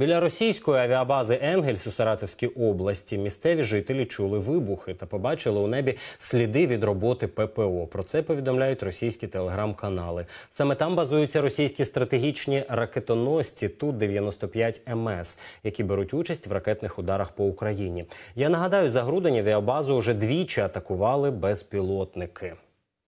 Біля російської авіабази Енгельс у Саратовській області місцеві жителі чули вибухи та побачили у небі сліди від роботи ППО. Про це повідомляють російські телеграм-канали. Саме там базуються російські стратегічні ракетоносці ту 95 МС, ем які беруть участь в ракетних ударах по Україні. Я нагадаю, за грудень авіабазу вже двічі атакували безпілотники.